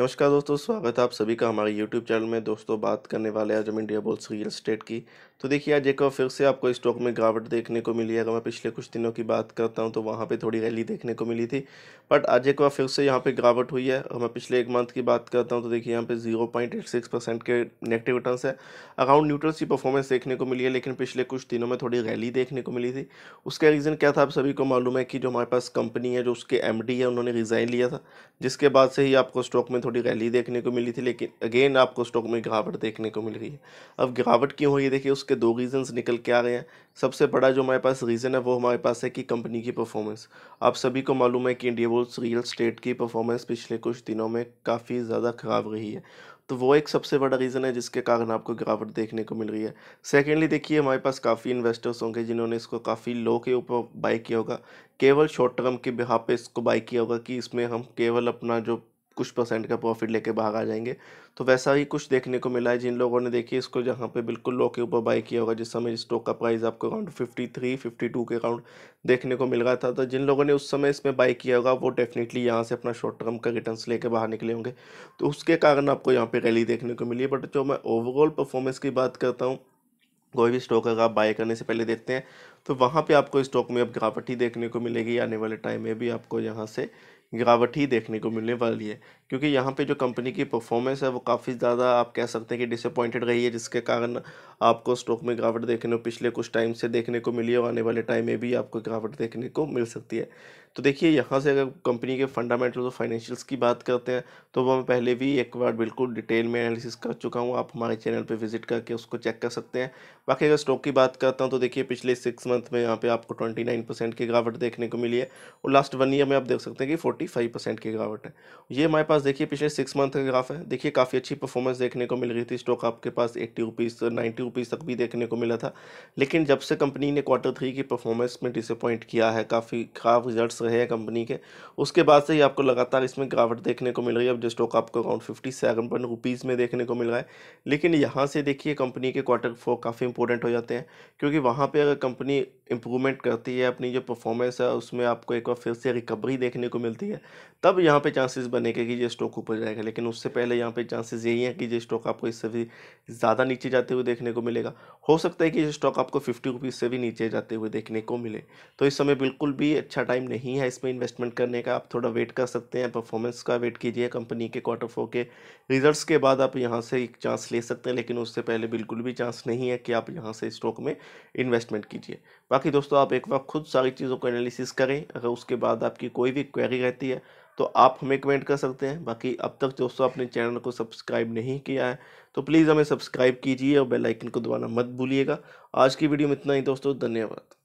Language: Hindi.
नमस्कार दोस्तों स्वागत है आप सभी का हमारे यूट्यूब चैनल में दोस्तों बात करने वाले आज हम इंडिया बोल्स रियल स्टेट की तो देखिए आज एक बार फिर से आपको स्टॉक में गिरावट देखने को मिली है अगर मैं पिछले कुछ दिनों की बात करता हूं तो वहां पे थोड़ी रैली देखने को मिली थी बट आज एक बार फिर से यहाँ पर गिरावट हुई है और मैं पिछले एक मंथ की बात करता हूँ तो देखिए यहाँ पे जीरो के नेगेटिव रिटर्न है अकाउंट न्यूट्रल की परफॉर्मेंस देखने को मिली है लेकिन पिछले कुछ दिनों में थोड़ी रैली देखने को मिली थी उसका रीज़न क्या था आप सभी को मालूम है कि जो हमारे पास कंपनी है जो उसके एम है उन्होंने रिज़ाइन लिया था जिसके बाद से ही आपको स्टॉक में थोड़ी रैली देखने को मिली थी लेकिन अगेन आपको स्टॉक में गिरावट देखने को मिल रही है अब गिरावट क्यों हो है देखिए उसके दो रीजंस निकल के आ रहे हैं सबसे बड़ा जो हमारे पास रीज़न है वो हमारे पास है कि कंपनी की परफॉर्मेंस आप सभी को मालूम है कि इंडिया वोल्स रियल स्टेट की परफॉर्मेंस पिछले कुछ दिनों में काफ़ी ज़्यादा ख़राब रही है तो वो एक सबसे बड़ा रीज़न है जिसके कारण आपको गिरावट देखने को मिल रही है सेकेंडली देखिए हमारे पास काफ़ी इन्वेस्टर्स होंगे जिन्होंने इसको काफ़ी लो के ऊपर बाई किया होगा केवल शॉर्ट टर्म के बिहार पे इसको बाई किया होगा कि इसमें हम केवल अपना जो कुछ परसेंट का प्रॉफिट लेके बाहर आ जाएंगे तो वैसा ही कुछ देखने को मिला है जिन लोगों ने देखिए इसको जहाँ पे बिल्कुल लो के ऊपर बाई किया होगा जिस समय स्टॉक का प्राइस आपको around fifty three fifty two के अराउंड देखने को मिल रहा था तो जिन लोगों ने उस समय इसमें बाई किया होगा वो डेफिनेटली यहाँ से अपना शॉर्ट टर्म का रिटर्न लेके बाहर निकले होंगे तो उसके कारण आपको यहाँ पर रैली देखने को मिली बट जो मैं ओवरऑल परफॉर्मेंस की बात करता हूँ कोई भी स्टॉक अगर आप बाय करने से पहले देखते हैं तो वहाँ पे आपको स्टॉक में अब गिरावट ही देखने को मिलेगी आने वाले टाइम में भी आपको यहाँ से गिरावट ही देखने को मिलने वाली है क्योंकि यहाँ पे जो कंपनी की परफॉर्मेंस है वो काफ़ी ज़्यादा आप कह सकते हैं कि डिसअपॉइंटेड रही है जिसके कारण आपको स्टॉक में गिरावट देखने को पिछले कुछ टाइम से देखने को मिली है और आने वाले टाइम में भी आपको गिरावट देखने को मिल सकती है तो देखिए यहाँ से अगर कंपनी के फंडामेंटल और फाइनेंशियल्स की बात करते हैं तो वह मैं पहले भी एक बार बिल्कुल डिटेल में एनालिसिस कर चुका हूँ आप हमारे चैनल पर विजिट करके उसको चेक कर सकते हैं बाकी अगर स्टॉक की बात करता हूँ तो देखिए पिछले सिक्स मंथ में यहाँ पर आपको ट्वेंटी नाइन परसेंट की गिरावट देखने को मिली है और लास्ट वन ईयर में आप देख सकते हैं कि फोर्टी फाइव परसेंट की गिरावट है ये हमारे पास देखिए पिछले सिक्स मंथ का ग्राफ है देखिए काफ़ी अच्छी परफॉर्मेंस देखने को मिल रही थी स्टॉक आपके पास एट्टी रुपीज़ नाइन्टी रुपीज़ तक भी देखने को मिला था लेकिन जब से कंपनी ने क्वार्टर थ्री की परफॉर्मेंस में डिसअपॉइंट किया है काफ़ी खराब रिजल्ट्स रहे हैं कंपनी के उसके बाद से ही आपको लगातार इसमें गिरावट देखने को मिल रही है अब जो स्टॉक आपको अराउंड फिफ्टी सेवन रुपीज़ में देखने को मिल रहा है लेकिन यहाँ से देखिए कंपनी के क्वार्टर फोर काफ़ी इंपॉर्टेंट हो जाते हैं क्योंकि वहाँ पर अगर कंपनी इम्प्रूवमेंट करती है अपनी जो परफॉर्मेंस है उसमें आपको एक बार फिर से रिकवरी देखने को मिलती है तब यहाँ पे चांसेस के कि ये स्टॉक ऊपर जाएगा लेकिन उससे पहले यहाँ पे चांसेस यही हैं कि ये स्टॉक आपको इससे भी ज़्यादा नीचे जाते हुए देखने को मिलेगा हो सकता है कि ये स्टॉक आपको फिफ्टी रुपीज़ से भी नीचे जाते हुए देखने को मिले तो इस समय बिल्कुल भी अच्छा टाइम नहीं है इसमें इन्वेस्टमेंट करने का आप थोड़ा वेट कर सकते हैं परफॉर्मेंस का वेट कीजिए कंपनी के क्वार्टर फोर के रिजल्ट के बाद आप यहाँ से एक चांस ले सकते हैं लेकिन उससे पहले बिल्कुल भी चांस नहीं है कि आप यहाँ से स्टॉक में इन्वेस्टमेंट कीजिए बाकी दोस्तों आप एक बार खुद सारी चीज़ों को एनालिसिस करें अगर उसके बाद आपकी कोई भी क्वेरी रहती है तो आप हमें कमेंट कर सकते हैं बाकी अब तक दोस्तों आपने चैनल को सब्सक्राइब नहीं किया है तो प्लीज़ हमें सब्सक्राइब कीजिए और बेल आइकन को दबाना मत भूलिएगा आज की वीडियो में इतना ही दोस्तों धन्यवाद